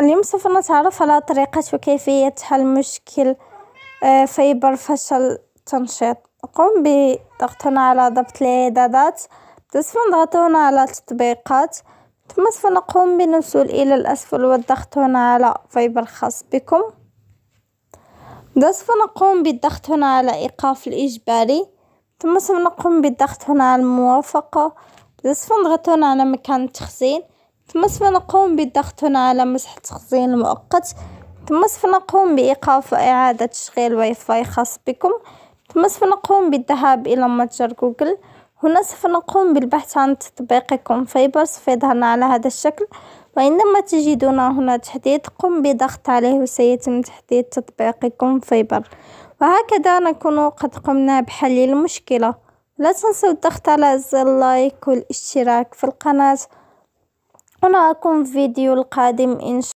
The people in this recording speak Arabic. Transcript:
اليوم سوف نتعرف على طريقة وكيفية حل مشكل آه، فيبر فشل التنشيط نقوم بضغط هنا على ضبط الإعدادات سوف نضغط هنا على التطبيقات ثم سوف نقوم بالنزول إلى الأسفل والضغط هنا على فيبر خاص بكم سوف نقوم بالضغط هنا على إيقاف الإجباري ثم سوف نقوم بالضغط هنا على الموافقة سوف نضغط هنا على مكان التخزين ثم سوف نقوم بالضغط هنا على مسح التخزين المؤقت ثم سوف نقوم بإيقاف وإعادة تشغيل واي فاي خاص بكم ثم سوف نقوم بالذهاب إلى متجر جوجل هنا سوف نقوم بالبحث عن تطبيقكم فايبر سوف يظهرنا على هذا الشكل وعندما تجدون هنا تحديد قم بضغط عليه وسيتم تحديد تطبيقكم فايبر وهكذا نكون قد قمنا بحل المشكلة لا تنسوا الضغط على زر اللايك والاشتراك في القناة نراكم في فيديو القادم إن شاء الله